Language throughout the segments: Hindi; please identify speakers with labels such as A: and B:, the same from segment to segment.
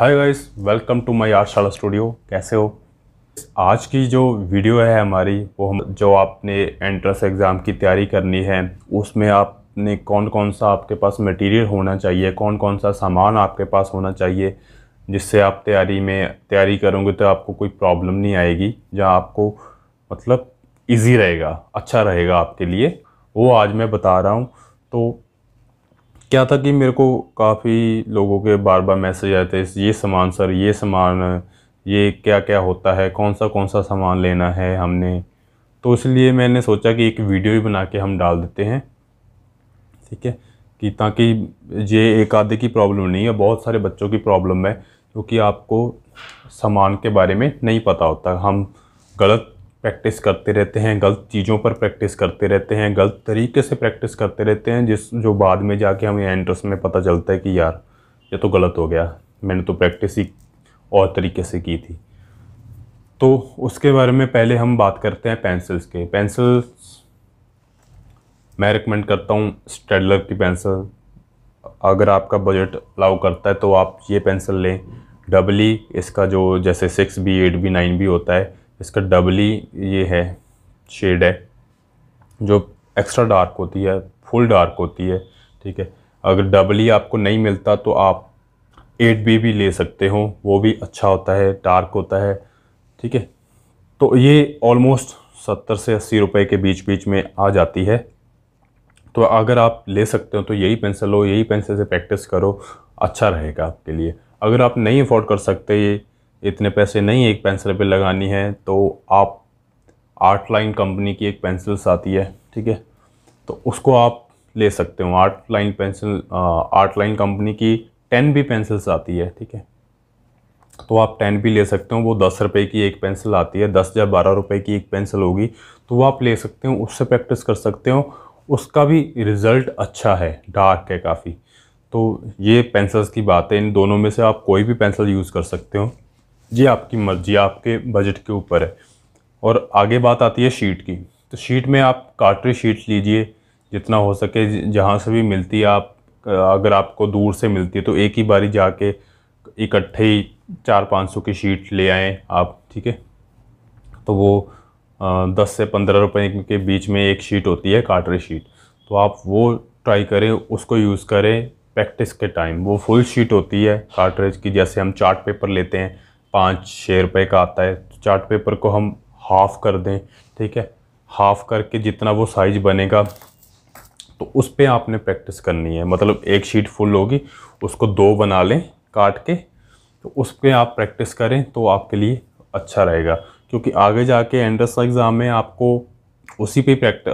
A: hi guys welcome to my Artshala studio कैसे हो आज की जो वीडियो है हमारी वो हम जो आपने एंट्रेंस एग्ज़ाम की तैयारी करनी है उसमें आपने कौन कौन सा आपके पास मटेरियल होना चाहिए कौन कौन सा सामान आपके पास होना चाहिए जिससे आप तैयारी में तैयारी करोगे तो आपको कोई प्रॉब्लम नहीं आएगी जहाँ आपको मतलब ईजी रहेगा अच्छा रहेगा आपके लिए वो आज मैं बता रहा हूँ तो क्या था कि मेरे को काफ़ी लोगों के बार बार मैसेज आए थे ये सामान सर ये सामान ये क्या क्या होता है कौन सा कौन सा सामान लेना है हमने तो इसलिए मैंने सोचा कि एक वीडियो ही बना के हम डाल देते हैं ठीक है कि ताकि ये एक आधे की प्रॉब्लम नहीं है बहुत सारे बच्चों की प्रॉब्लम है क्योंकि आपको सामान के बारे में नहीं पता होता हम गलत प्रैक्टिस करते रहते हैं गलत चीज़ों पर प्रैक्टिस करते रहते हैं गलत तरीके से प्रैक्टिस करते रहते हैं जिस जो बाद में जाके हमें एंट्रेंस में पता चलता है कि यार ये तो गलत हो गया मैंने तो प्रैक्टिस ही और तरीके से की थी तो उसके बारे में पहले हम बात करते हैं पेंसिल्स के पेंसिल्स मैं रिकमेंड करता हूँ स्टेडलर की पेंसिल अगर आपका बजट अलाउ करता है तो आप ये पेंसिल लें डबली e, इसका जो जैसे six B eight B nine B होता है इसका डबली ये है शेड है जो एक्स्ट्रा डार्क होती है फुल डार्क होती है ठीक है अगर डबली आपको नहीं मिलता तो आप एट बी भी ले सकते हो वो भी अच्छा होता है डार्क होता है ठीक है तो ये ऑलमोस्ट सत्तर से अस्सी रुपए के बीच बीच में आ जाती है तो अगर आप ले सकते हो तो यही पेंसिल हो यही पेंसिल से प्रैक्टिस करो अच्छा रहेगा आपके लिए अगर आप नहीं अफोर्ड कर सकते ये इतने पैसे नहीं एक पेंसिल पे लगानी है तो आप आर्ट लाइन कंपनी की एक पेंसिल्स आती है ठीक है तो उसको आप ले सकते हो art line pencil art line company की टेन भी पेंसिल्स आती है ठीक है तो आप टेन भी ले सकते हो वो दस रुपये की एक पेंसिल आती है दस या बारह रुपये की एक पेंसिल होगी तो वो आप ले सकते हो उससे प्रैक्टिस कर सकते हो उसका भी रिज़ल्ट अच्छा है डार्क है काफ़ी तो ये पेंसिल्स की बात है इन दोनों में से आप कोई भी पेंसिल यूज़ कर सकते हो ये आपकी मर्जी आपके बजट के ऊपर है और आगे बात आती है शीट की तो शीट में आप काटरी शीट लीजिए जितना हो सके जहाँ से भी मिलती है आप अगर आपको दूर से मिलती है तो एक ही बारी जाके इकट्ठे ही चार पाँच सौ की शीट ले आएँ आप ठीक है तो वो दस से पंद्रह रुपए के बीच में एक शीट होती है काटरी शीट तो आप वो ट्राई करें उसको यूज़ करें प्रैक्टिस के टाइम वो फुल शीट होती है काटरेज की जैसे हम चार्ट पेपर लेते हैं पाँच छः रुपये का आता है तो चार्ट पेपर को हम हाफ़ कर दें ठीक है हाफ़ करके जितना वो साइज बनेगा तो उस पर आपने प्रैक्टिस करनी है मतलब एक शीट फुल होगी उसको दो बना लें काट के तो उस पर आप प्रैक्टिस करें तो आपके लिए अच्छा रहेगा क्योंकि आगे जाके एंट्रेंस एग्ज़ाम में आपको उसी पे प्रैक्ट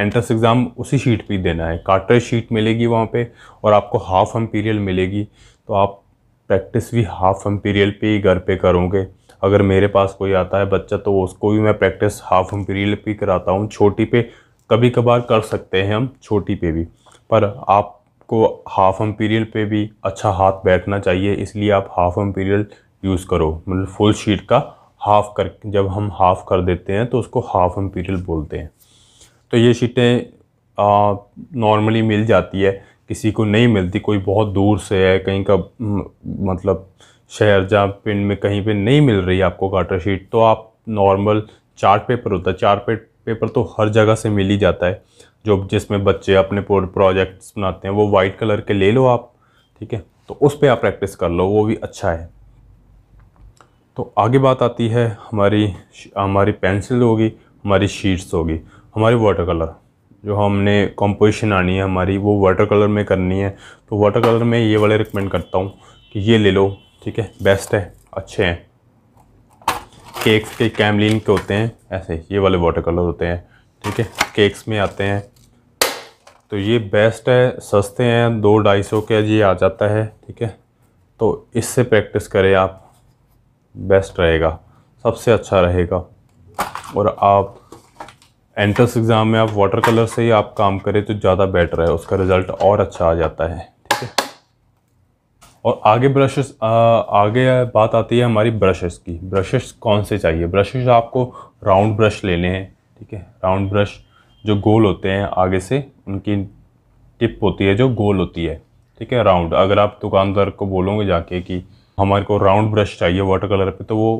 A: एंट्रेंस एग्ज़ाम उसी शीट पे देना है काटर शीट मिलेगी वहाँ पे और आपको हाफ एम्पीरियल मिलेगी तो आप प्रैक्टिस भी हाफ एम्पीरियल पे ही घर पे करोगे अगर मेरे पास कोई आता है बच्चा तो उसको भी मैं प्रैक्टिस हाफ एम्पीरियल पे कराता हूँ छोटी पे कभी कभार कर सकते हैं हम छोटी पे भी पर आपको हाफ एम्पीरियल पे भी अच्छा हाथ बैठना चाहिए इसलिए आप हाफ एम्पीरियल यूज़ करो मतलब फुल शीट का हाफ कर जब हम हाफ कर देते हैं तो उसको हाफ एम्पीरियल बोलते हैं तो ये शीटें नॉर्मली मिल जाती है किसी को नहीं मिलती कोई बहुत दूर से है कहीं का मतलब शहर जहाँ पिंड में कहीं पे नहीं मिल रही आपको काटर शीट तो आप नॉर्मल चार्ट पेपर होता है चार्ट पेपर तो हर जगह से मिल ही जाता है जो जिसमें बच्चे अपने प्रोजेक्ट्स बनाते हैं वो वाइट कलर के ले लो आप ठीक है तो उस पर आप प्रैक्टिस कर लो वो भी अच्छा है तो आगे बात आती है हमारी हमारी पेंसिल होगी हमारी शीट्स होगी हमारी वाटर कलर जो हमने कॉम्पोजिशन आनी है हमारी वो वाटर कलर में करनी है तो वाटर कलर में ये वाले रिकमेंड करता हूँ कि ये ले लो ठीक है बेस्ट है अच्छे हैं केक्स के कैमलिन के होते हैं ऐसे ये वाले वाटर कलर होते हैं ठीक है केक्स में आते हैं तो ये बेस्ट है सस्ते हैं दो ढाई सौ के ये आ जाता है ठीक है तो इससे प्रैक्टिस करें आप बेस्ट रहेगा सबसे अच्छा रहेगा और आप एंट्रेंस एग्ज़ाम में आप वाटर कलर से ही आप काम करें तो ज़्यादा बेटर है उसका रिज़ल्ट और अच्छा आ जाता है ठीक है और आगे ब्रशेस आगे बात आती है हमारी ब्रशेस की ब्रशेस कौन से चाहिए ब्रशेस आपको राउंड ब्रश लेने हैं ठीक है राउंड ब्रश जो गोल होते हैं आगे से उनकी टिप होती है जो गोल होती है ठीक है राउंड अगर आप दुकानदार को बोलोगे जाके कि हमारे को राउंड ब्रश चाहिए वाटर कलर पे तो वो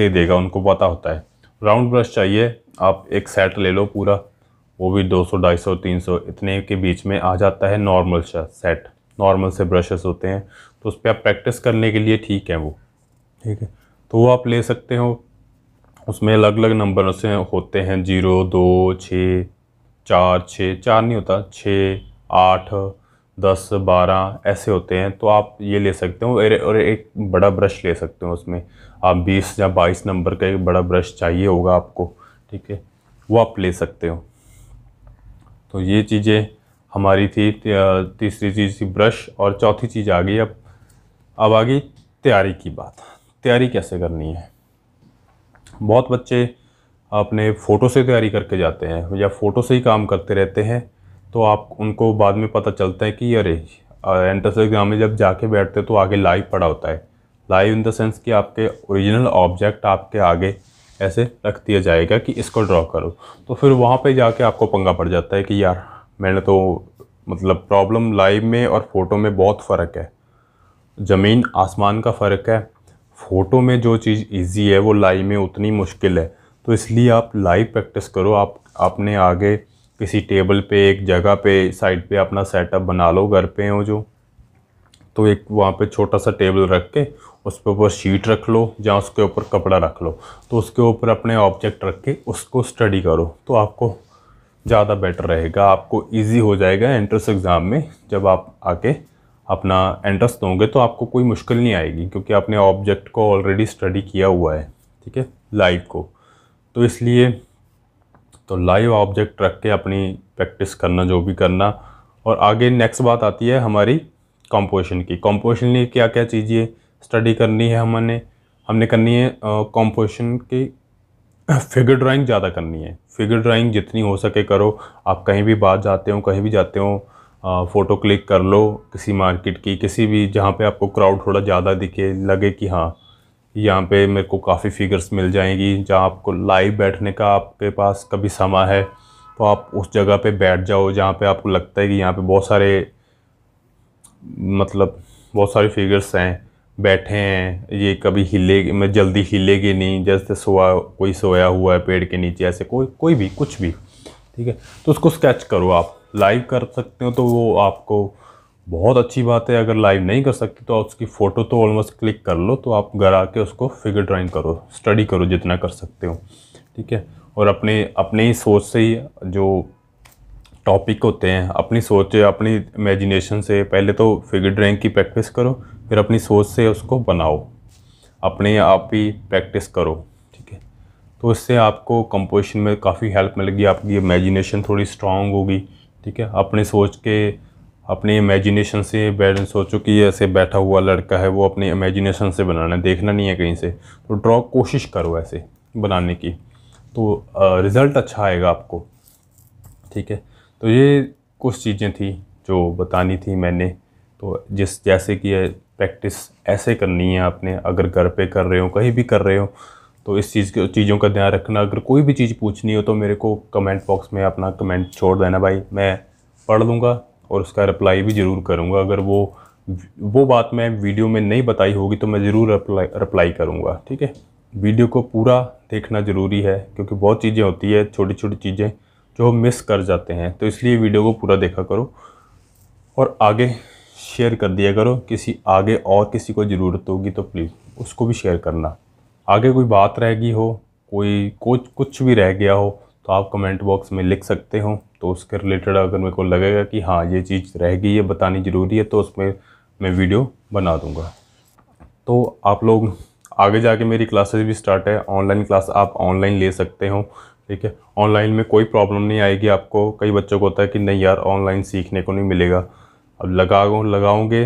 A: दे देगा उनको पता होता है राउंड ब्रश चाहिए आप एक सेट ले लो पूरा वो भी 200 250 300 इतने के बीच में आ जाता है नॉर्मल सा सेट नॉर्मल से ब्रशेस होते हैं तो उस पर आप प्रैक्टिस करने के लिए ठीक है वो ठीक है तो वो आप ले सकते हो उसमें अलग अलग नंबर से होते हैं जीरो दो छः चार छः चार नहीं होता छः आठ दस बारह ऐसे होते हैं तो आप ये ले सकते हो और एक बड़ा ब्रश ले सकते हो उसमें आप बीस या बाईस नंबर का एक बड़ा ब्रश चाहिए होगा आपको ठीक है वो आप ले सकते हो तो ये चीज़ें हमारी थी तीसरी चीज़ थी ब्रश और चौथी चीज़ आ गई अब अब आ गई तैयारी की बात तैयारी कैसे करनी है बहुत बच्चे अपने फ़ोटो से तैयारी करके जाते हैं या फ़ोटो से ही काम करते रहते हैं तो आप उनको बाद में पता चलता है कि अरे एंट्रेंस एग्ज़ाम में जब जाके बैठते हो तो आगे लाइव पड़ा होता है लाइव इन द सेंस कि आपके ओरिजिनल ऑब्जेक्ट आपके आगे ऐसे रख दिया जाएगा कि इसको ड्रॉ करो तो फिर वहाँ पे जाके आपको पंगा पड़ जाता है कि यार मैंने तो मतलब प्रॉब्लम लाइव में और फ़ोटो में बहुत फ़र्क है ज़मीन आसमान का फ़र्क है फ़ोटो में जो चीज़ ईजी है वो लाइव में उतनी मुश्किल है तो इसलिए आप लाइव प्रैक्टिस करो आप अपने आगे किसी टेबल पे एक जगह पे साइड पे अपना सेटअप बना लो घर पे हो जो तो एक वहाँ पे छोटा सा टेबल रख के उस पर ऊपर शीट रख लो या उसके ऊपर कपड़ा रख लो तो उसके ऊपर अपने ऑब्जेक्ट रख के उसको स्टडी करो तो आपको ज़्यादा बेटर रहेगा आपको इजी हो जाएगा एंट्रेंस एग्ज़ाम में जब आप आके अपना एंट्रेंस दोगे तो आपको कोई मुश्किल नहीं आएगी क्योंकि आपने ऑब्जेक्ट को ऑलरेडी स्टडी किया हुआ है ठीक है लाइव को तो इसलिए तो लाइव ऑब्जेक्ट रख के अपनी प्रैक्टिस करना जो भी करना और आगे नेक्स्ट बात आती है हमारी कॉम्पोजिशन की कॉम्पोजिशन की क्या क्या चीज़ें स्टडी करनी है हमने हमने करनी है कॉम्पोजिशन की फिगर ड्राइंग ज़्यादा करनी है फिगर ड्राइंग जितनी हो सके करो आप कहीं भी बाहर जाते हो कहीं भी जाते हो फ़ोटो क्लिक कर लो किसी मार्केट की किसी भी जहाँ पे आपको क्राउड थोड़ा ज़्यादा दिखे लगे कि हाँ यहाँ पे मेरे को काफ़ी फिगर्स मिल जाएंगी जहाँ आपको लाइव बैठने का आपके पास कभी समय है तो आप उस जगह पे बैठ जाओ जहाँ पे आपको लगता है कि यहाँ पे बहुत सारे मतलब बहुत सारे फिगर्स हैं बैठे हैं ये कभी हिले मैं जल्दी हिलेगी नहीं जैसे सोया कोई सोया हुआ है पेड़ के नीचे ऐसे कोई कोई भी कुछ भी ठीक है तो उसको स्केच करो आप लाइव कर सकते हो तो वो आपको बहुत अच्छी बात है अगर लाइव नहीं कर सकते तो उसकी फ़ोटो तो ऑलमोस्ट क्लिक कर लो तो आप घर आके उसको फिगर ड्राइंग करो स्टडी करो जितना कर सकते हो ठीक है और अपने अपने ही सोच से ही जो टॉपिक होते हैं अपनी सोच अपनी इमेजिनेशन से पहले तो फिगर ड्राइंग की प्रैक्टिस करो फिर अपनी सोच से उसको बनाओ अपने आप ही प्रैक्टिस करो ठीक है तो इससे आपको कंपोजिशन में काफ़ी हेल्प मिलेगी आपकी इमेजिनेशन थोड़ी स्ट्रांग होगी ठीक है अपने सोच के अपने इमेजिनेशन से बैठ सोचो कि ऐसे बैठा हुआ लड़का है वो अपने इमेजिनेशन से बनाना है देखना नहीं है कहीं से तो ड्रॉ कोशिश करो ऐसे बनाने की तो रिज़ल्ट अच्छा आएगा आपको ठीक है तो ये कुछ चीज़ें थी जो बतानी थी मैंने तो जिस जैसे कि प्रैक्टिस ऐसे करनी है आपने अगर घर पे कर रहे हो कहीं भी कर रहे हो तो इस चीज़ के चीज़ों का ध्यान रखना अगर कोई भी चीज़ पूछनी हो तो मेरे को कमेंट बॉक्स में अपना कमेंट छोड़ देना भाई मैं पढ़ लूँगा और उसका रिप्लाई भी ज़रूर करूँगा अगर वो वो बात मैं वीडियो में नहीं बताई होगी तो मैं ज़रूर रिप्लाई रिप्लाई करूँगा ठीक है वीडियो को पूरा देखना ज़रूरी है क्योंकि बहुत चीज़ें होती है छोटी छोटी चीज़ें जो हम मिस कर जाते हैं तो इसलिए वीडियो को पूरा देखा करो और आगे शेयर कर दिया करो किसी आगे और किसी को ज़रूरत होगी तो प्लीज़ उसको भी शेयर करना आगे कोई बात रह गई हो कोई कुछ कुछ भी रह गया हो तो आप कमेंट बॉक्स में लिख सकते हो तो उसके रिलेटेड अगर मेरे को लगेगा कि हाँ ये चीज़ रह गई है बतानी ज़रूरी है तो उसमें मैं वीडियो बना दूँगा तो आप लोग आगे जाके मेरी क्लासेस भी स्टार्ट है ऑनलाइन क्लास आप ऑनलाइन ले सकते हो ठीक है ऑनलाइन में कोई प्रॉब्लम नहीं आएगी आपको कई बच्चों को होता है कि नहीं यार ऑनलाइन सीखने को नहीं मिलेगा अब लगा लगाओगे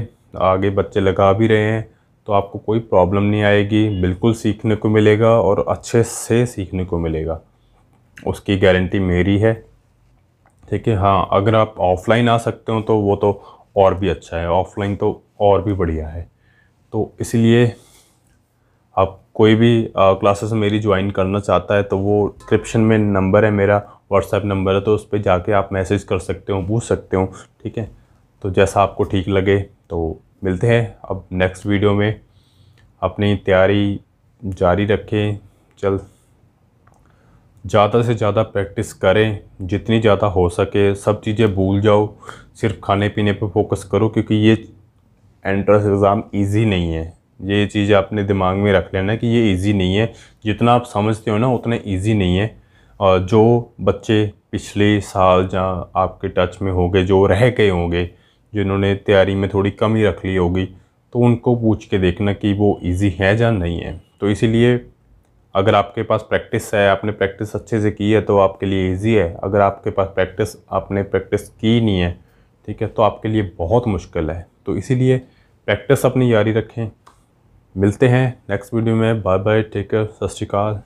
A: आगे बच्चे लगा भी रहे हैं तो आपको कोई प्रॉब्लम नहीं आएगी बिल्कुल सीखने को मिलेगा और अच्छे से सीखने को मिलेगा उसकी गारंटी मेरी है ठीक है हाँ अगर आप ऑफलाइन आ सकते हो तो वो तो और भी अच्छा है ऑफलाइन तो और भी बढ़िया है तो इसलिए कोई भी क्लासेस मेरी ज्वाइन करना चाहता है तो वो डिस्क्रिप्शन में नंबर है मेरा व्हाट्सएप नंबर है तो उस पर जाके आप मैसेज कर सकते हो पूछ सकते हो ठीक है तो जैसा आपको ठीक लगे तो मिलते हैं अब नेक्स्ट वीडियो में अपनी तैयारी जारी रखें चल ज़्यादा से ज़्यादा प्रैक्टिस करें जितनी ज़्यादा हो सके सब चीज़ें भूल जाओ सिर्फ खाने पीने पर फोकस करो क्योंकि ये एंट्रेंस एग्ज़ाम ईजी नहीं है ये चीज़ आपने दिमाग में रख लेना कि ये इजी नहीं है जितना आप समझते हो ना उतना इजी नहीं है और जो बच्चे पिछले साल जहाँ आपके टच में होंगे जो रह गए होंगे जिन्होंने तैयारी में थोड़ी कमी रख ली होगी तो उनको पूछ के देखना कि वो इजी है या नहीं है तो इसीलिए अगर आपके पास प्रैक्टिस है आपने प्रैक्टिस अच्छे से की है तो आपके लिए इजी है अगर आपके पास प्रैक्टिस आपने प्रैक्टिस की नहीं है ठीक है तो आपके लिए बहुत मुश्किल है तो इसीलिए प्रैक्टिस अपनी जारी रखें मिलते हैं नेक्स्ट वीडियो में bye bye take care Sat श्रीकाल